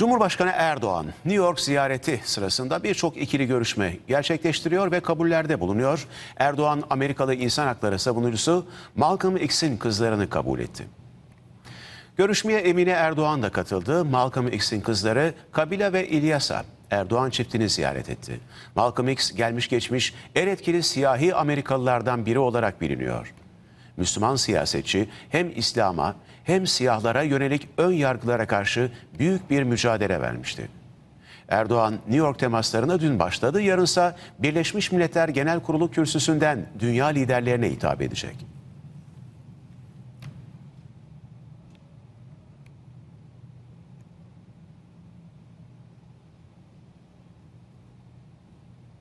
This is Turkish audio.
Cumhurbaşkanı Erdoğan, New York ziyareti sırasında birçok ikili görüşme gerçekleştiriyor ve kabullerde bulunuyor. Erdoğan, Amerikalı insan hakları savunucusu Malcolm X'in kızlarını kabul etti. Görüşmeye Emine Erdoğan da katıldı. Malcolm X'in kızları Kabila ve İlyasa Erdoğan çiftini ziyaret etti. Malcolm X gelmiş geçmiş en etkili siyahi Amerikalılardan biri olarak biliniyor. Müslüman siyasetçi hem İslam'a hem siyahlara yönelik ön yargılara karşı büyük bir mücadele vermişti. Erdoğan New York temaslarına dün başladı, yarınsa Birleşmiş Milletler Genel Kurulu kürsüsünden dünya liderlerine hitap edecek.